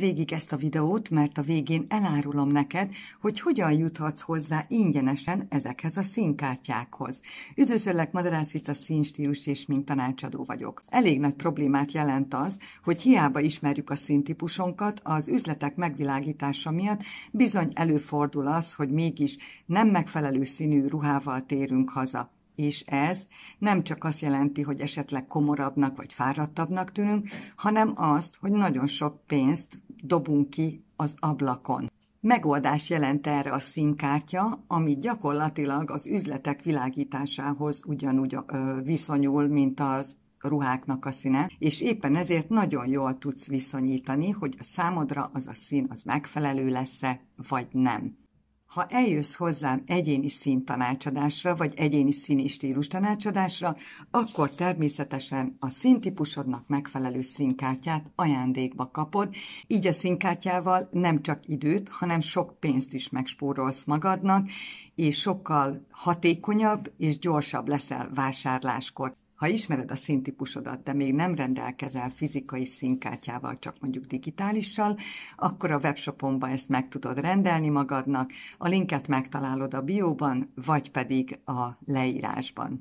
végig ezt a videót, mert a végén elárulom neked, hogy hogyan juthatsz hozzá ingyenesen ezekhez a színkártyákhoz. Üdvözöllek, Vica színstílus és mint tanácsadó vagyok. Elég nagy problémát jelent az, hogy hiába ismerjük a színtípusunkat, az üzletek megvilágítása miatt bizony előfordul az, hogy mégis nem megfelelő színű ruhával térünk haza. És ez nem csak azt jelenti, hogy esetleg komorabbnak vagy fáradtabbnak tűnünk, hanem azt, hogy nagyon sok pénzt dobunk ki az ablakon. Megoldás jelent erre a színkártya, ami gyakorlatilag az üzletek világításához ugyanúgy viszonyul, mint az ruháknak a színe, és éppen ezért nagyon jól tudsz viszonyítani, hogy a számodra az a szín az megfelelő lesz-e, vagy nem ha eljössz hozzám egyéni szín tanácsadásra, vagy egyéni színi stílus tanácsadásra, akkor természetesen a színtípusodnak megfelelő színkártyát ajándékba kapod, így a színkártyával nem csak időt, hanem sok pénzt is megspórolsz magadnak, és sokkal hatékonyabb és gyorsabb leszel vásárláskor. Ha ismered a színtípusodat, de még nem rendelkezel fizikai színkártyával, csak mondjuk digitálissal, akkor a webshopomba ezt meg tudod rendelni magadnak, a linket megtalálod a bióban, vagy pedig a leírásban.